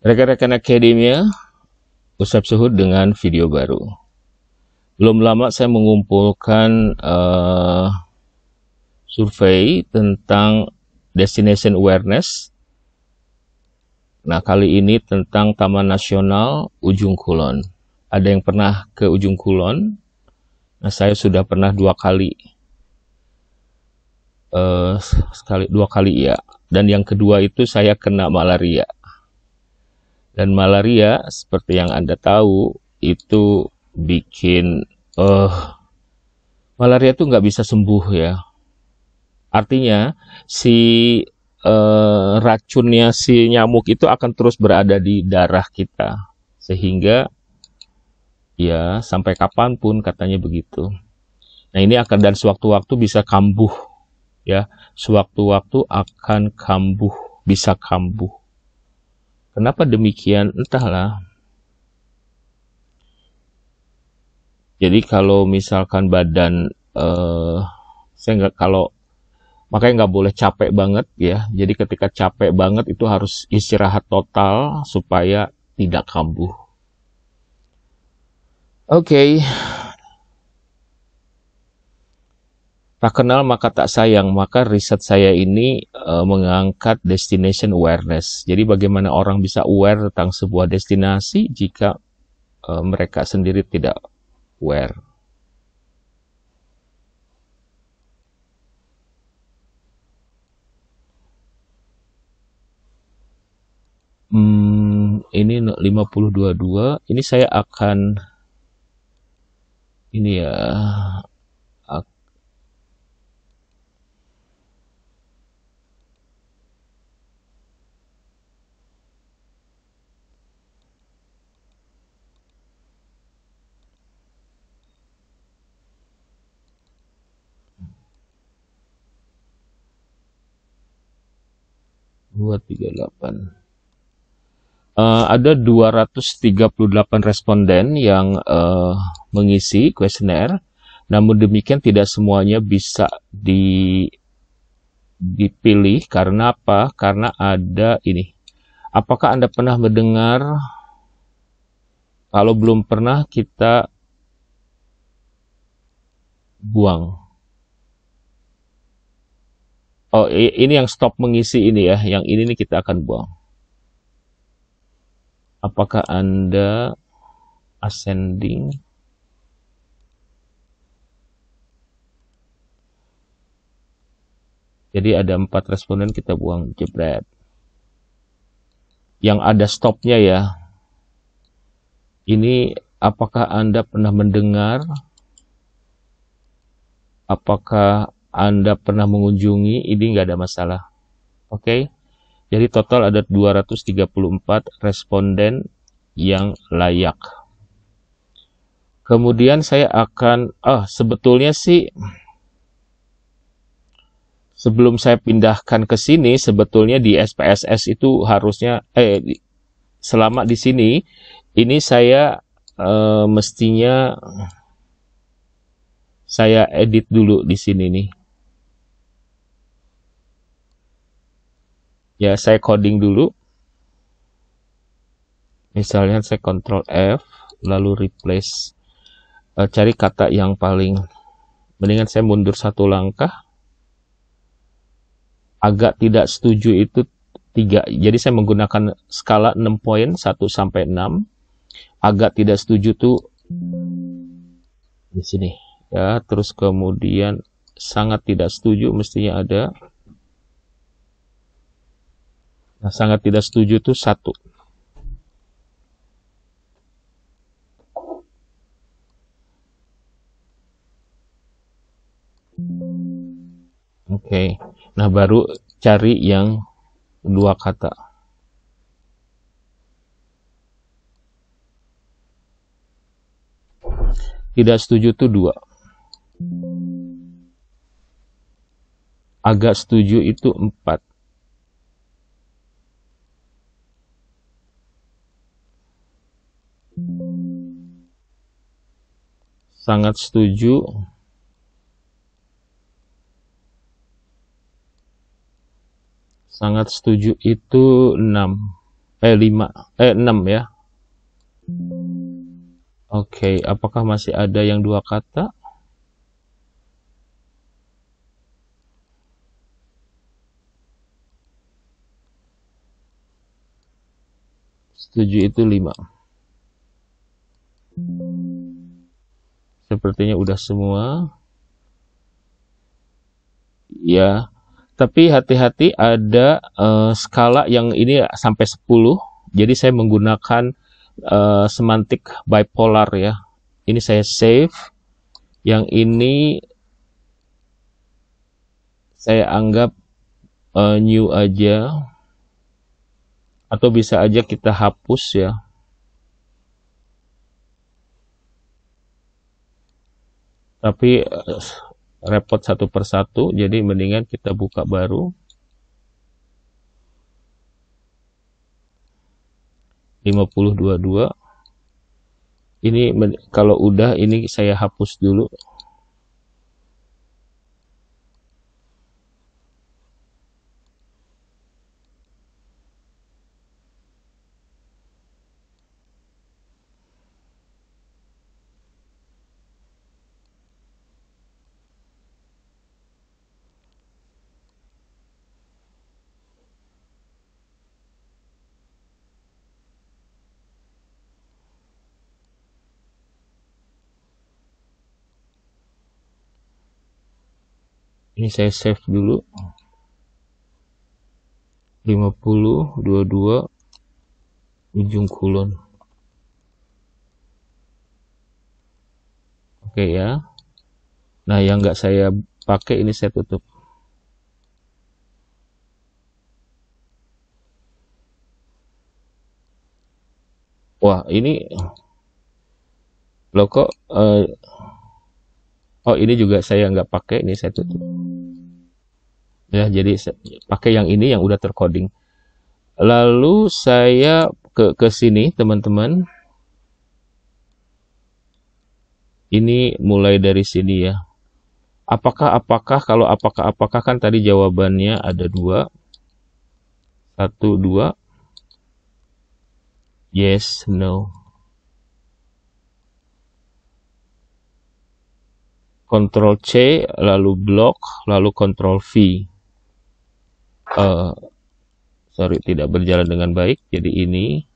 Rekan-rekan akademia, Ustaz Suhud dengan video baru. Belum lama saya mengumpulkan uh, survei tentang destination awareness. Nah, kali ini tentang Taman Nasional Ujung Kulon. Ada yang pernah ke Ujung Kulon? Nah, saya sudah pernah dua kali. Uh, sekali dua kali ya. Dan yang kedua itu saya kena malaria. Dan malaria seperti yang Anda tahu itu bikin uh, malaria itu nggak bisa sembuh ya. Artinya si uh, racunnya si nyamuk itu akan terus berada di darah kita sehingga ya sampai kapanpun katanya begitu. Nah ini akan dan sewaktu-waktu bisa kambuh ya, sewaktu-waktu akan kambuh, bisa kambuh. Kenapa demikian? Entahlah. Jadi kalau misalkan badan eh, saya nggak kalau makanya nggak boleh capek banget ya. Jadi ketika capek banget itu harus istirahat total supaya tidak kambuh. Oke, okay. Tak kenal maka tak sayang, maka riset saya ini e, mengangkat destination awareness. Jadi bagaimana orang bisa aware tentang sebuah destinasi jika e, mereka sendiri tidak aware. Hmm, ini 522. Ini saya akan ini ya 238. Uh, eh, ada 238 responden yang uh, mengisi kuesioner, namun demikian tidak semuanya bisa di dipilih karena apa? Karena ada ini. Apakah Anda pernah mendengar kalau belum pernah kita buang Oh, ini yang stop mengisi ini ya. Yang ini nih kita akan buang. Apakah Anda ascending? Jadi ada empat responden kita buang jebret. Yang ada stopnya ya. Ini apakah Anda pernah mendengar? Apakah anda pernah mengunjungi, ini nggak ada masalah. Oke, okay? jadi total ada 234 responden yang layak. Kemudian saya akan, oh sebetulnya sih sebelum saya pindahkan ke sini sebetulnya di SPSS itu harusnya eh selama di sini ini saya eh, mestinya saya edit dulu di sini nih. ya saya coding dulu misalnya saya control F lalu replace e, cari kata yang paling mendingan saya mundur satu langkah agak tidak setuju itu tiga jadi saya menggunakan skala 6 poin 1 sampai 6 agak tidak setuju tuh di sini ya terus kemudian sangat tidak setuju mestinya ada Nah, sangat tidak setuju itu satu. Oke, okay. nah baru cari yang dua kata. Tidak setuju itu dua. Agak setuju itu empat. sangat setuju sangat setuju itu 6 eh 5 eh 6 ya Oke, okay, apakah masih ada yang dua kata? Setuju itu lima. Sepertinya udah semua. Ya, tapi hati-hati ada uh, skala yang ini sampai 10. Jadi saya menggunakan uh, semantik bipolar ya. Ini saya save. Yang ini saya anggap uh, new aja. Atau bisa aja kita hapus ya. tapi eh, repot satu persatu jadi mendingan kita buka baru lima puluh dua dua. ini kalau udah ini saya hapus dulu ini saya save dulu 50 22 ujung kulon oke ya nah yang nggak saya pakai ini saya tutup wah ini lo kok uh, oh ini juga saya nggak pakai ini saya tutup ya jadi pakai yang ini yang udah tercoding lalu saya ke ke sini teman-teman ini mulai dari sini ya apakah apakah kalau apakah apakah kan tadi jawabannya ada dua satu dua yes no Ctrl C, lalu blok, lalu Ctrl V uh, sorry tidak berjalan dengan baik jadi ini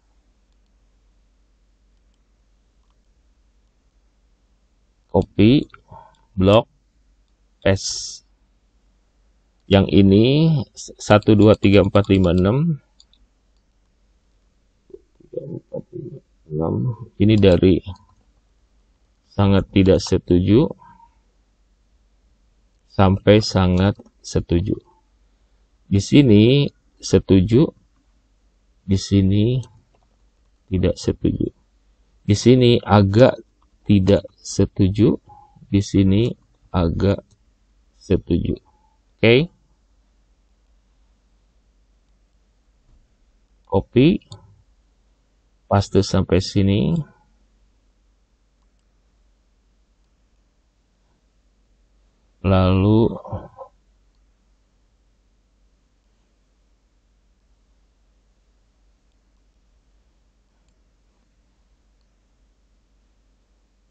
copy block paste yang ini 1 2 3 4 5 6 6 ini dari sangat tidak setuju sampai sangat setuju Oke. Di sini setuju, di sini tidak setuju. Di sini agak tidak setuju, di sini agak setuju. Oke. Okay. Copy. Paste sampai sini. Lalu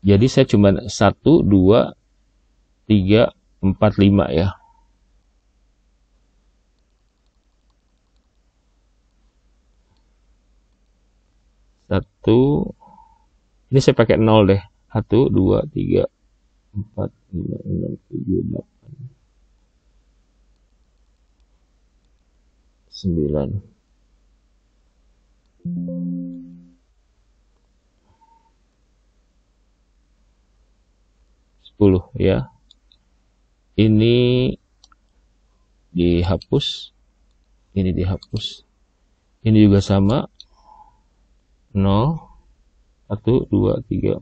Jadi saya cuma 1, 2, 3, 4, 5 ya. Satu, ini saya pakai nol deh. satu dua tiga empat lima enam tujuh delapan sembilan 10 ya. Ini dihapus. Ini dihapus. Ini juga sama. 0 1 2 3 4 5 6 7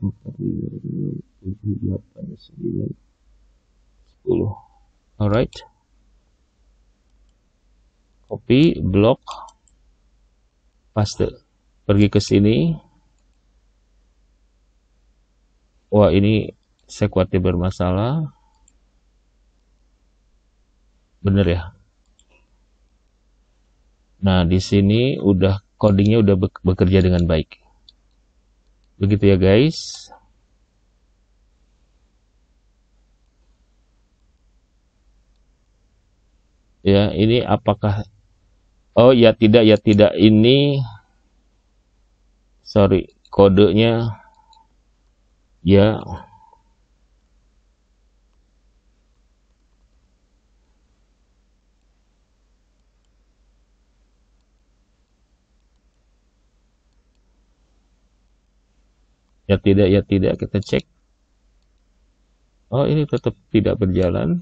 8 9 10. Alright. Copy, block, paste. Pergi ke sini. Wah, ini saya kuatnya bermasalah bener ya nah di sini udah codingnya udah bekerja dengan baik begitu ya guys ya ini apakah oh ya tidak ya tidak ini sorry kodenya ya ya tidak ya tidak kita cek oh ini tetap tidak berjalan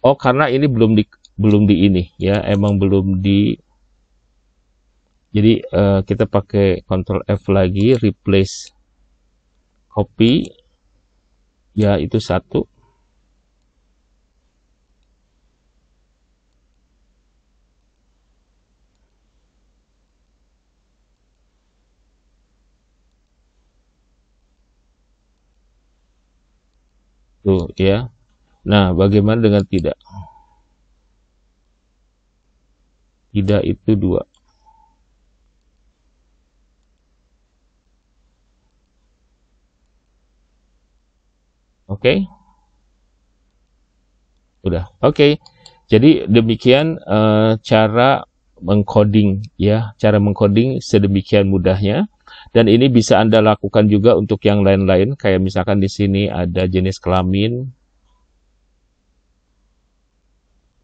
oh karena ini belum di belum di ini ya emang belum di jadi uh, kita pakai Ctrl F lagi replace copy ya itu satu Tuh, ya. Nah, bagaimana dengan tidak? Tidak itu dua. Oke. Okay? Udah. Oke. Okay. Jadi demikian uh, cara mengcoding ya, cara mengcoding sedemikian mudahnya. Dan ini bisa Anda lakukan juga untuk yang lain-lain, kayak misalkan di sini ada jenis kelamin.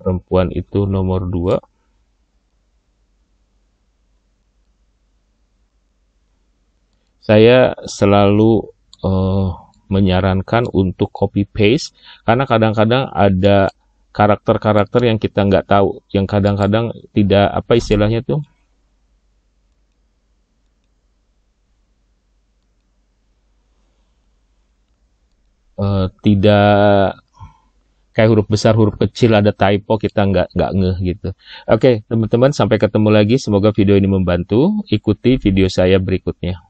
Perempuan itu nomor 2. Saya selalu uh, menyarankan untuk copy paste karena kadang-kadang ada karakter-karakter yang kita nggak tahu, yang kadang-kadang tidak apa istilahnya tuh uh, tidak kayak huruf besar huruf kecil ada typo kita nggak nggak ngeh gitu oke okay, teman-teman sampai ketemu lagi semoga video ini membantu ikuti video saya berikutnya